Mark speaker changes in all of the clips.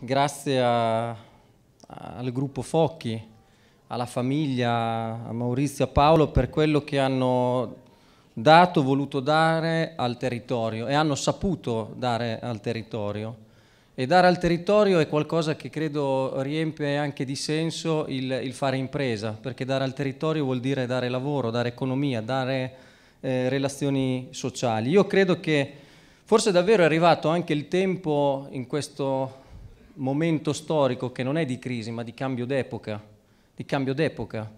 Speaker 1: grazie a, al gruppo Focchi, alla famiglia, a Maurizio, a Paolo per quello che hanno dato, voluto dare al territorio e hanno saputo dare al territorio. E dare al territorio è qualcosa che credo riempie anche di senso il, il fare impresa, perché dare al territorio vuol dire dare lavoro, dare economia, dare eh, relazioni sociali. Io credo che forse davvero è arrivato anche il tempo in questo momento storico che non è di crisi ma di cambio d'epoca, di cambio d'epoca,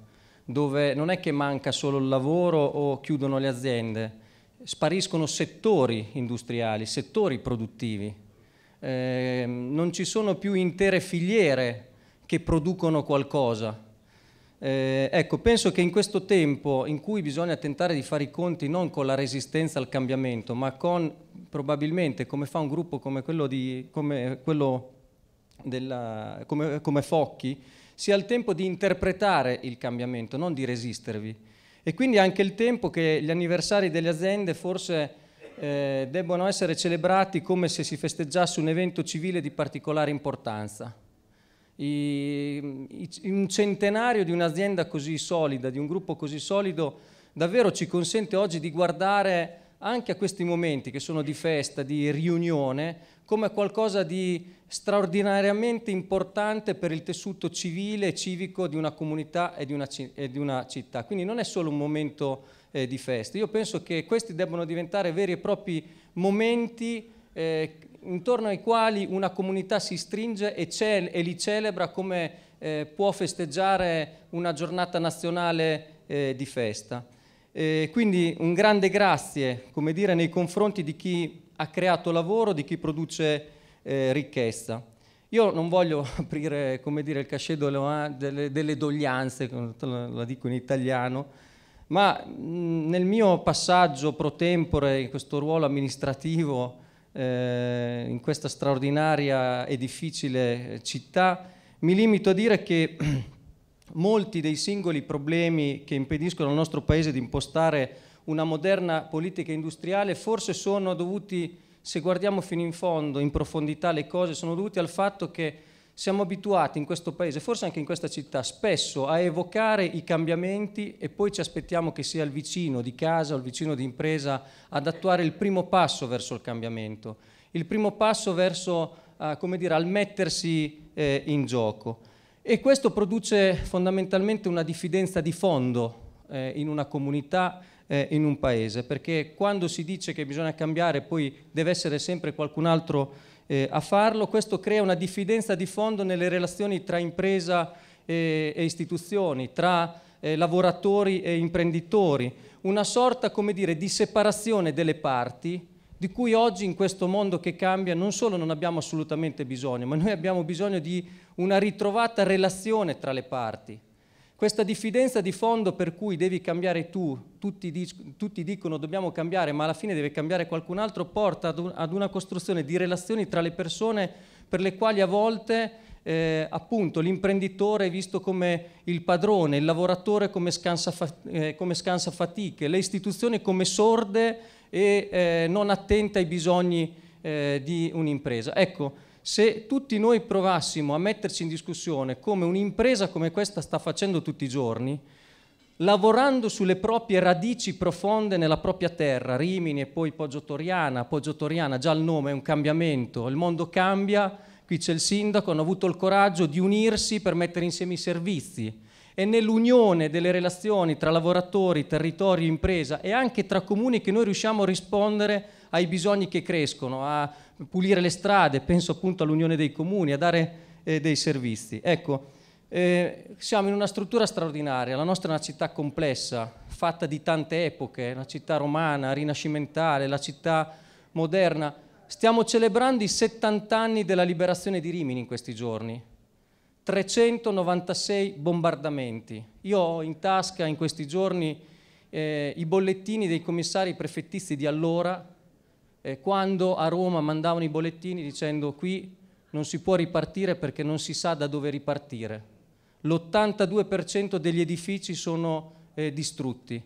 Speaker 1: dove non è che manca solo il lavoro o chiudono le aziende, spariscono settori industriali, settori produttivi, eh, non ci sono più intere filiere che producono qualcosa. Eh, ecco, penso che in questo tempo in cui bisogna tentare di fare i conti non con la resistenza al cambiamento, ma con probabilmente come fa un gruppo come quello, di, come quello della, come, come Focchi sia il tempo di interpretare il cambiamento, non di resistervi. E quindi anche il tempo che gli anniversari delle aziende forse eh, debbano essere celebrati come se si festeggiasse un evento civile di particolare importanza. I, i, un centenario di un'azienda così solida, di un gruppo così solido, davvero ci consente oggi di guardare anche a questi momenti che sono di festa, di riunione, come qualcosa di straordinariamente importante per il tessuto civile e civico di una comunità e di una, e di una città. Quindi non è solo un momento eh, di festa. Io penso che questi debbano diventare veri e propri momenti eh, intorno ai quali una comunità si stringe e, e li celebra come eh, può festeggiare una giornata nazionale eh, di festa. Eh, quindi un grande grazie, come dire, nei confronti di chi ha creato lavoro, di chi produce eh, ricchezza. Io non voglio aprire, come dire, il cachet delle, delle doglianze, la dico in italiano, ma mm, nel mio passaggio pro tempore in questo ruolo amministrativo, eh, in questa straordinaria e difficile eh, città, mi limito a dire che molti dei singoli problemi che impediscono al nostro Paese di impostare una moderna politica industriale forse sono dovuti, se guardiamo fino in fondo, in profondità le cose, sono dovuti al fatto che siamo abituati in questo Paese, forse anche in questa città, spesso a evocare i cambiamenti e poi ci aspettiamo che sia il vicino di casa o il vicino di impresa ad attuare il primo passo verso il cambiamento, il primo passo verso, eh, come dire, al mettersi eh, in gioco. E questo produce fondamentalmente una diffidenza di fondo eh, in una comunità, eh, in un paese, perché quando si dice che bisogna cambiare poi deve essere sempre qualcun altro eh, a farlo, questo crea una diffidenza di fondo nelle relazioni tra impresa e, eh, e istituzioni, tra eh, lavoratori e imprenditori, una sorta come dire, di separazione delle parti di cui oggi in questo mondo che cambia non solo non abbiamo assolutamente bisogno, ma noi abbiamo bisogno di una ritrovata relazione tra le parti. Questa diffidenza di fondo per cui devi cambiare tu, tutti, dic- tutti dicono dobbiamo cambiare, ma alla fine deve cambiare qualcun altro, porta ad, un- ad una costruzione di relazioni tra le persone per le quali a volte eh, appunto l'imprenditore è visto come il padrone, il lavoratore come scansa, eh, come scansa fatiche, le istituzioni come sorde e eh, non attente ai bisogni eh, di un'impresa. Ecco, se tutti noi provassimo a metterci in discussione come un'impresa come questa sta facendo tutti i giorni, lavorando sulle proprie radici profonde nella propria terra, Rimini e poi Poggio Toriana, Poggio Toriana già il nome è un cambiamento, il mondo cambia, qui c'è il sindaco, hanno avuto il coraggio di unirsi per mettere insieme i servizi, è nell'unione delle relazioni tra lavoratori, territorio, impresa e anche tra comuni che noi riusciamo a rispondere ai bisogni che crescono, a pulire le strade, penso appunto all'unione dei comuni, a dare eh, dei servizi. Ecco, eh, siamo in una struttura straordinaria, la nostra è una città complessa, fatta di tante epoche, la città romana, rinascimentale, la città moderna. Stiamo celebrando i 70 anni della liberazione di Rimini in questi giorni, 396 bombardamenti. Io ho in tasca in questi giorni eh, i bollettini dei commissari prefettizi di allora, eh, quando a Roma mandavano i bollettini dicendo qui non si può ripartire perché non si sa da dove ripartire. L'82% degli edifici sono eh, distrutti.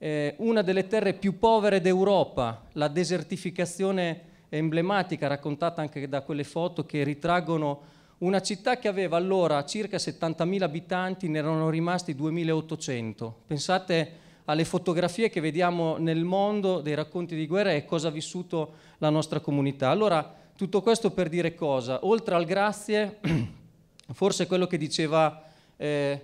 Speaker 1: Eh, una delle terre più povere d'Europa, la desertificazione emblematica raccontata anche da quelle foto che ritraggono una città che aveva allora circa 70.000 abitanti, ne erano rimasti 2.800. Pensate alle fotografie che vediamo nel mondo dei racconti di guerra e cosa ha vissuto la nostra comunità. Allora, tutto questo per dire cosa? Oltre al grazie, forse quello che diceva eh,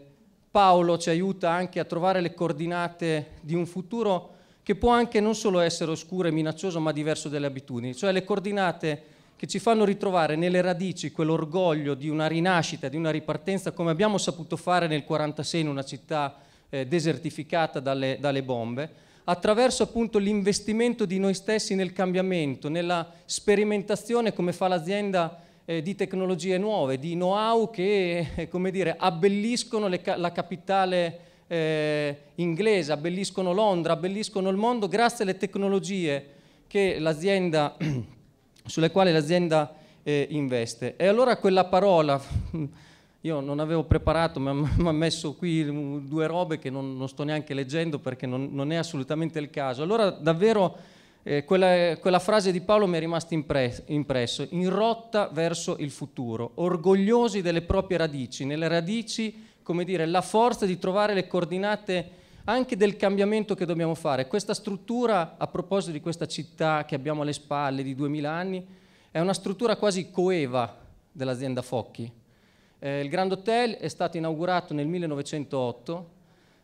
Speaker 1: Paolo ci aiuta anche a trovare le coordinate di un futuro che può anche non solo essere oscuro e minaccioso, ma diverso dalle abitudini, cioè le coordinate che ci fanno ritrovare nelle radici quell'orgoglio di una rinascita, di una ripartenza come abbiamo saputo fare nel 1946 in una città eh, desertificata dalle, dalle bombe, attraverso appunto l'investimento di noi stessi nel cambiamento, nella sperimentazione come fa l'azienda eh, di tecnologie nuove, di know-how che eh, come dire, abbelliscono ca la capitale eh, inglese, abbelliscono Londra, abbelliscono il mondo grazie alle tecnologie che l'azienda sulle quali l'azienda eh, investe. E allora quella parola, io non avevo preparato, ma mi ha messo qui due robe che non, non sto neanche leggendo perché non, non, è assolutamente il caso. Allora davvero eh, quella, quella, frase di Paolo mi è rimasta impressa, in rotta verso il futuro, orgogliosi delle proprie radici, nelle radici, come dire, la forza di trovare le coordinate anche del cambiamento che dobbiamo fare. Questa struttura, a proposito di questa città che abbiamo alle spalle di 2000 anni, è una struttura quasi coeva dell'azienda Focchi. Eh, il Grand Hotel è stato inaugurato nel 1908,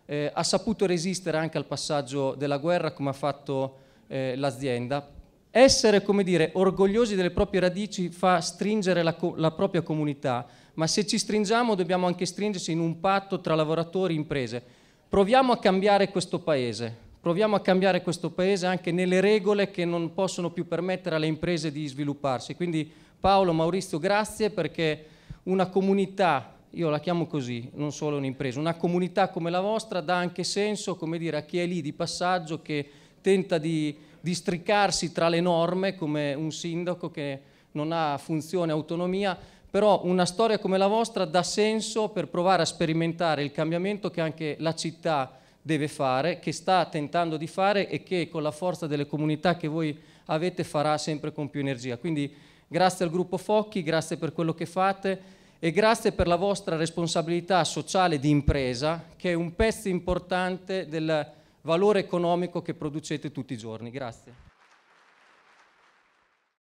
Speaker 1: eh, ha saputo resistere anche al passaggio della guerra come ha fatto eh, l'azienda. Essere, come dire, orgogliosi delle proprie radici fa stringere la, la propria comunità, ma se ci stringiamo dobbiamo anche stringersi in un patto tra lavoratori e imprese. Proviamo a cambiare questo paese, proviamo a cambiare questo paese anche nelle regole che non possono più permettere alle imprese di svilupparsi. Quindi Paolo, Maurizio, grazie perché una comunità, io la chiamo così, non solo un'impresa, una comunità come la vostra dà anche senso, come dire, a chi è lì di passaggio che tenta di districarsi tra le norme come un sindaco che non ha funzione autonomia, però una storia come la vostra dà senso per provare a sperimentare il cambiamento che anche la città deve fare, che sta tentando di fare e che con la forza delle comunità che voi avete farà sempre con più energia. Quindi grazie al gruppo Focchi, grazie per quello che fate e grazie per la vostra responsabilità sociale di impresa che è un pezzo importante del valore economico che producete tutti i giorni. Grazie.